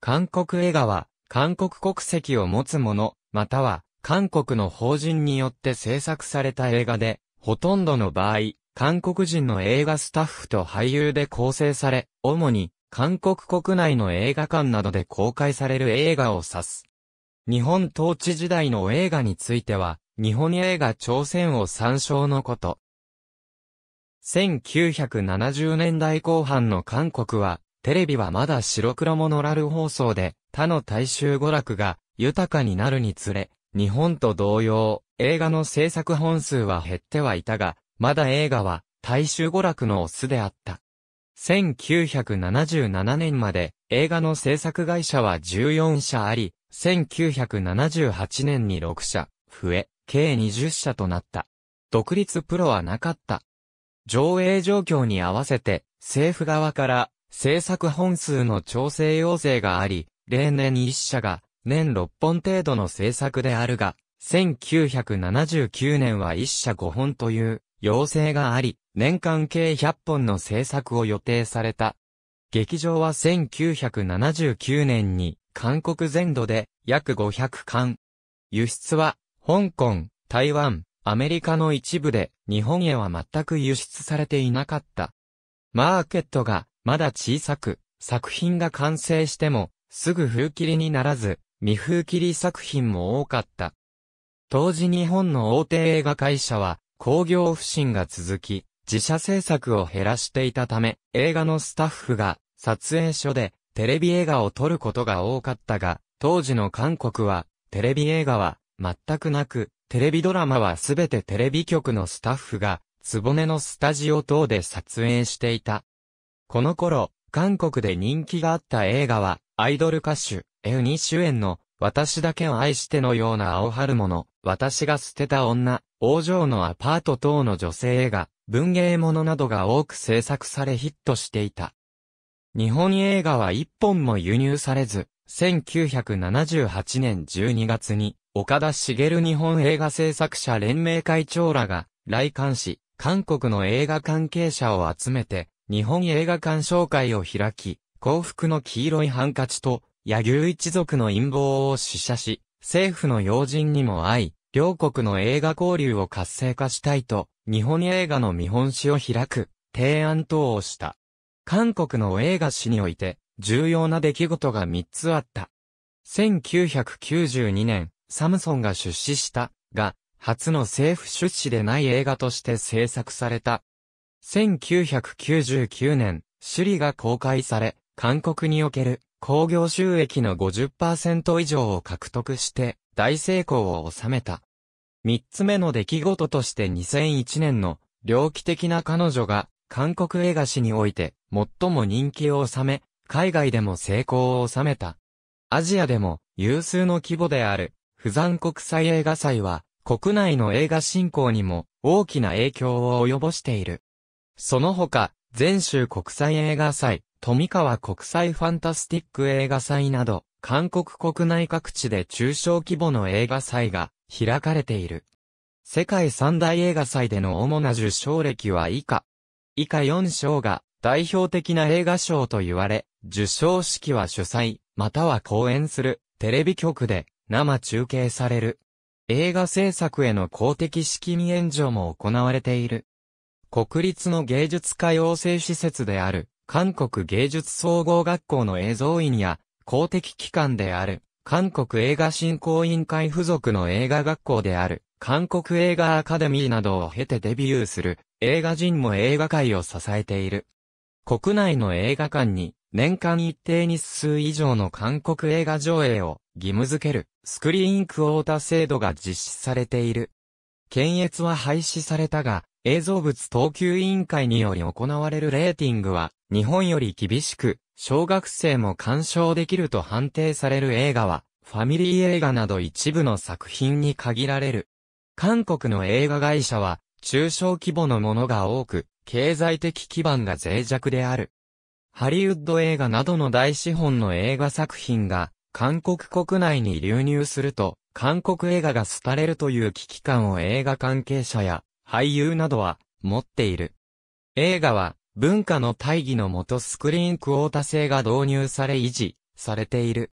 韓国映画は、韓国国籍を持つ者、または、韓国の法人によって制作された映画で、ほとんどの場合、韓国人の映画スタッフと俳優で構成され、主に、韓国国内の映画館などで公開される映画を指す。日本統治時代の映画については、日本映画朝鮮を参照のこと。1970年代後半の韓国は、テレビはまだ白黒モノラル放送で、他の大衆娯楽が豊かになるにつれ、日本と同様、映画の制作本数は減ってはいたが、まだ映画は大衆娯楽のオスであった。1977年まで映画の制作会社は14社あり、1978年に6社、増え、計20社となった。独立プロはなかった。上映状況に合わせて、政府側から制作本数の調整要請があり、例年1社が年6本程度の制作であるが、1979年は1社5本という要請があり、年間計100本の制作を予定された。劇場は1979年に韓国全土で約500巻。輸出は香港、台湾、アメリカの一部で日本へは全く輸出されていなかった。マーケットがまだ小さく、作品が完成しても、すぐ風切りにならず、未風切り作品も多かった。当時日本の大手映画会社は、工業不振が続き、自社制作を減らしていたため、映画のスタッフが、撮影所で、テレビ映画を撮ることが多かったが、当時の韓国は、テレビ映画は、全くなく、テレビドラマはすべてテレビ局のスタッフが、つぼねのスタジオ等で撮影していた。この頃、韓国で人気があった映画は、アイドル歌手、エウニ主演の、私だけを愛してのような青春物、私が捨てた女、王女のアパート等の女性映画、文芸物などが多く制作されヒットしていた。日本映画は一本も輸入されず、1978年12月に、岡田茂日本映画制作者連盟会長らが、来館し、韓国の映画関係者を集めて、日本映画鑑賞会を開き、幸福の黄色いハンカチと、柳生一族の陰謀を死写し、政府の要人にも会い、両国の映画交流を活性化したいと、日本映画の見本誌を開く、提案等をした。韓国の映画史において、重要な出来事が3つあった。1992年、サムソンが出資した、が、初の政府出資でない映画として制作された、1999年、首里が公開され、韓国における工業収益の50%以上を獲得して大成功を収めた。三つ目の出来事として2001年の猟奇的な彼女が韓国映画史において最も人気を収め、海外でも成功を収めた。アジアでも有数の規模である、不山国際映画祭は国内の映画振興にも大きな影響を及ぼしている。その他、全州国際映画祭、富川国際ファンタスティック映画祭など、韓国国内各地で中小規模の映画祭が開かれている。世界三大映画祭での主な受賞歴は以下。以下4賞が代表的な映画賞と言われ、受賞式は主催、または講演する、テレビ局で生中継される。映画制作への公的資金援助も行われている。国立の芸術家養成施設である、韓国芸術総合学校の映像院や、公的機関である、韓国映画振興委員会付属の映画学校である、韓国映画アカデミーなどを経てデビューする、映画人も映画界を支えている。国内の映画館に、年間一定日数以上の韓国映画上映を義務付ける、スクリーンクオータ制度が実施されている。検閲は廃止されたが、映像物等級委員会により行われるレーティングは、日本より厳しく、小学生も鑑賞できると判定される映画は、ファミリー映画など一部の作品に限られる。韓国の映画会社は、中小規模のものが多く、経済的基盤が脆弱である。ハリウッド映画などの大資本の映画作品が、韓国国内に流入すると、韓国映画が廃れるという危機感を映画関係者や俳優などは持っている。映画は文化の大義のもとスクリーンクオータ制が導入され維持されている。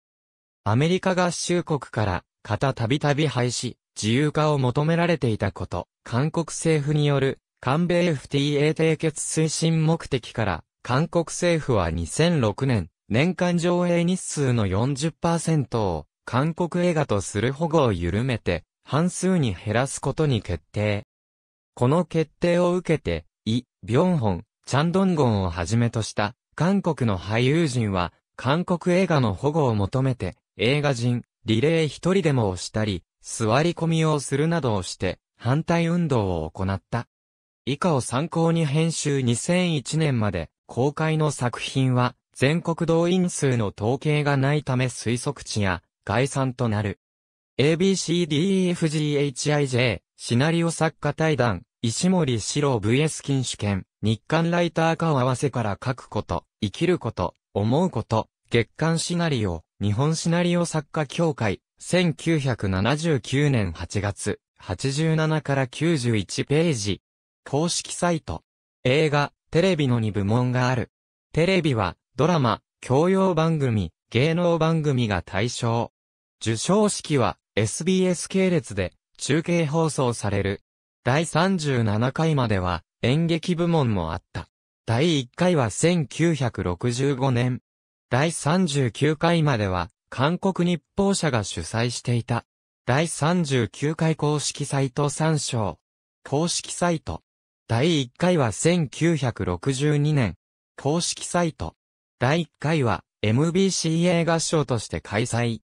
アメリカ合衆国から型たびたび廃止、自由化を求められていたこと、韓国政府による韓米 FTA 締結推進目的から、韓国政府は2006年、年間上映日数の40%を韓国映画とする保護を緩めて、半数に減らすことに決定。この決定を受けて、イ・ビョンホン、チャンドンゴンをはじめとした韓国の俳優陣は、韓国映画の保護を求めて、映画人、リレー一人でもをしたり、座り込みをするなどをして、反対運動を行った。以下を参考に編集2001年まで公開の作品は、全国動員数の統計がないため推測値や概算となる。ABCDEFGHIJ、シナリオ作家対談、石森史郎 VS 禁止権、日刊ライターを合わせから書くこと、生きること、思うこと、月刊シナリオ、日本シナリオ作家協会、1979年8月、87から91ページ。公式サイト。映画、テレビの2部門がある。テレビは、ドラマ、教養番組、芸能番組が対象。受賞式は SBS 系列で中継放送される。第37回までは演劇部門もあった。第1回は1965年。第39回までは韓国日報社が主催していた。第39回公式サイト参照。公式サイト。第1回は1962年。公式サイト。第1回は MBC 映画賞として開催。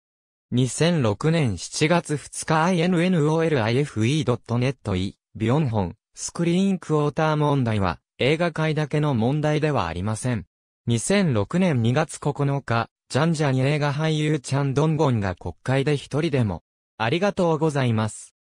2006年7月2日 INNOLIFE.net E. ビヨンホン、スクリーンクォーター問題は映画界だけの問題ではありません。2006年2月9日、ジャンジャン映画俳優チャン・ドンゴンが国会で一人でも、ありがとうございます。